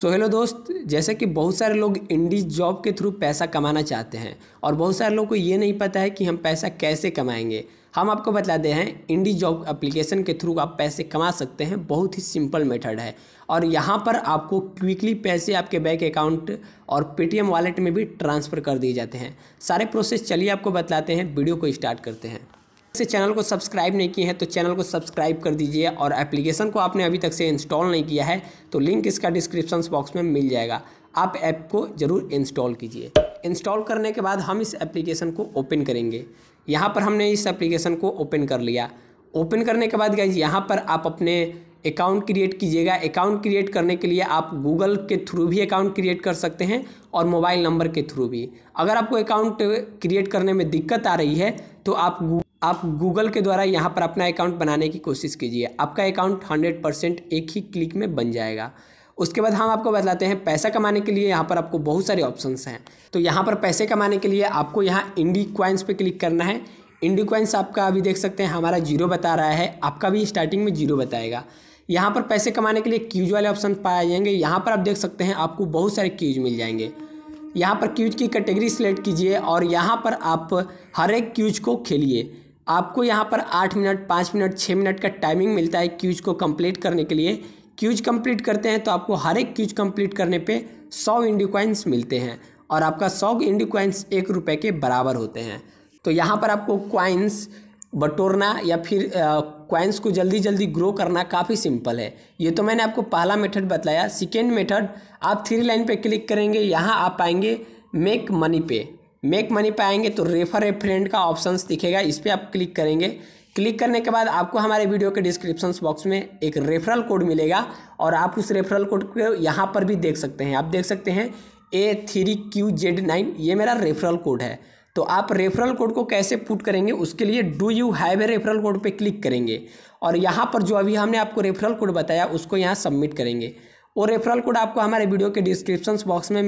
तो हेलो दोस्त जैसे कि बहुत सारे लोग इंडी जॉब के थ्रू पैसा कमाना चाहते हैं और बहुत सारे लोगों को ये नहीं पता है कि हम पैसा कैसे कमाएंगे हम आपको बता दे हैं इंडी जॉब एप्लीकेशन के थ्रू आप पैसे कमा सकते हैं बहुत ही सिंपल मेथड है और यहाँ पर आपको क्विकली पैसे आपके बैंक अकाउंट और पेटीएम वॉलेट में भी ट्रांसफ़र कर दिए जाते हैं सारे प्रोसेस चलिए आपको बतलाते हैं वीडियो को स्टार्ट करते हैं से चैनल को सब्सक्राइब नहीं किए हैं तो चैनल को सब्सक्राइब कर दीजिए और एप्लीकेशन को आपने अभी तक से इंस्टॉल नहीं किया है तो लिंक इसका डिस्क्रिप्शन बॉक्स में मिल जाएगा आप ऐप को ज़रूर इंस्टॉल कीजिए इंस्टॉल करने के बाद हम इस एप्लीकेशन को ओपन करेंगे यहाँ पर हमने इस एप्लीकेशन को ओपन कर लिया ओपन करने के बाद गाइज यहाँ पर आप अपने अकाउंट क्रिएट कीजिएगा अकाउंट क्रिएट करने के लिए आप गूगल के थ्रू भी अकाउंट क्रिएट कर सकते हैं और मोबाइल नंबर के थ्रू भी अगर आपको अकाउंट क्रिएट करने में दिक्कत आ रही है तो आप आप गूगल के द्वारा यहाँ पर अपना अकाउंट बनाने की कोशिश कीजिए आपका अकाउंट हंड्रेड परसेंट एक ही क्लिक में बन जाएगा उसके बाद हम आपको बताते हैं पैसा कमाने के लिए यहाँ पर आपको बहुत सारे ऑप्शंस हैं तो यहाँ पर पैसे कमाने के लिए आपको यहाँ इंडी क्वाइंस पर क्लिक करना है इंडी क्वाइंस आपका अभी देख सकते हैं हमारा जीरो बता रहा है आपका भी स्टार्टिंग में जीरो बताएगा यहाँ पर पैसे कमाने के लिए क्यूज वाले ऑप्शन पाए जाएंगे यहाँ पर आप देख सकते हैं आपको बहुत सारे क्यूज मिल जाएंगे यहाँ पर क्यूज की कैटेगरी सेलेक्ट कीजिए और यहाँ पर आप हर एक क्यूज को खेलिए आपको यहाँ पर आठ मिनट पाँच मिनट छः मिनट का टाइमिंग मिलता है क्यूज को कंप्लीट करने के लिए क्यूज कंप्लीट करते हैं तो आपको हर एक क्यूज कंप्लीट करने पे सौ इंडिक्वाइंस मिलते हैं और आपका सौ इंडिक्वाइंस एक रुपये के बराबर होते हैं तो यहाँ पर आपको क्वाइंस बटोरना या फिर क्वाइंस को जल्दी जल्दी ग्रो करना काफ़ी सिंपल है ये तो मैंने आपको पहला मेथड बताया सेकेंड मेथड आप थ्री लाइन पर क्लिक करेंगे यहाँ आप आएंगे मेक मनी पे मेक मनी पे आएंगे तो रेफर ए फ्रेंड का ऑप्शन दिखेगा इस पर आप क्लिक करेंगे क्लिक करने के बाद आपको हमारे वीडियो के डिस्क्रिप्शन बॉक्स में एक रेफरल कोड मिलेगा और आप उस रेफरल कोड को यहाँ पर भी देख सकते हैं आप देख सकते हैं A three Q Z nine ये मेरा रेफरल कोड है तो आप रेफरल कोड को कैसे पुट करेंगे उसके लिए do you have a referral code पे क्लिक करेंगे और यहाँ पर जो अभी हमने आपको रेफरल कोड बताया उसको यहाँ सबमिट करेंगे वो रेफरल कोड आपको हमारे वीडियो के डिस्क्रिप्शन बॉक्स में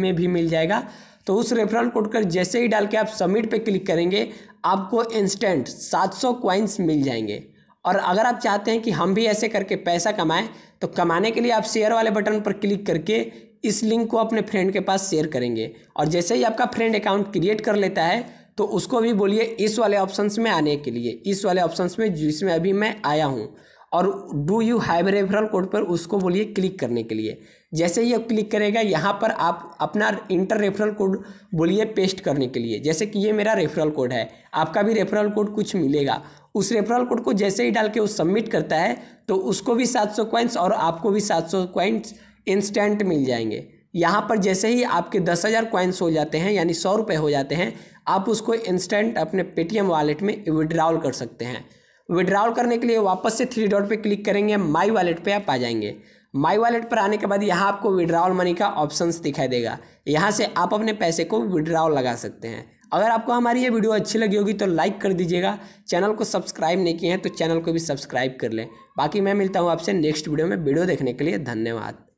में भी मिल जाएगा तो उस रेफरल कोड कर जैसे ही डाल के आप सबमिट पे क्लिक करेंगे आपको इंस्टेंट 700 क्वाइंस मिल जाएंगे और अगर आप चाहते हैं कि हम भी ऐसे करके पैसा कमाएं तो कमाने के लिए आप शेयर वाले बटन पर क्लिक करके इस लिंक को अपने फ्रेंड के पास शेयर करेंगे और जैसे ही आपका फ्रेंड अकाउंट क्रिएट कर लेता है तो उसको भी बोलिए इस वाले ऑप्शंस में आने के लिए इस वाले ऑप्शंस में जिसमें अभी मैं आया हूँ और do you have referral code पर उसको बोलिए क्लिक करने के लिए जैसे ही आप क्लिक करेगा यहाँ पर आप अपना इंटर रेफरल कोड बोलिए पेस्ट करने के लिए जैसे कि ये मेरा रेफरल कोड है आपका भी रेफरल कोड कुछ मिलेगा उस रेफरल कोड को जैसे ही डाल के वो सबमिट करता है तो उसको भी सात सौ क्वाइंस और आपको भी सात सौ क्वाइंस इंस्टेंट मिल जाएंगे यहाँ पर जैसे ही आपके दस हज़ार क्वाइंस हो जाते हैं यानी सौ रुपये हो जाते हैं आप उसको इंस्टेंट अपने पेटीएम वॉलेट में विड्रॉल कर सकते हैं विड्रॉल करने के लिए वापस से थ्री डॉट पे क्लिक करेंगे माई वॉलेट पे आप आ जाएंगे माई वॉलेट पर आने के बाद यहाँ आपको विड्रॉल मनी का ऑप्शंस दिखाई देगा यहाँ से आप अपने पैसे को विड्रॉल लगा सकते हैं अगर आपको हमारी ये वीडियो अच्छी लगी होगी तो लाइक कर दीजिएगा चैनल को सब्सक्राइब नहीं किए हैं तो चैनल को भी सब्सक्राइब कर लें बाकी मैं मिलता हूँ आपसे नेक्स्ट वीडियो में वीडियो देखने के लिए धन्यवाद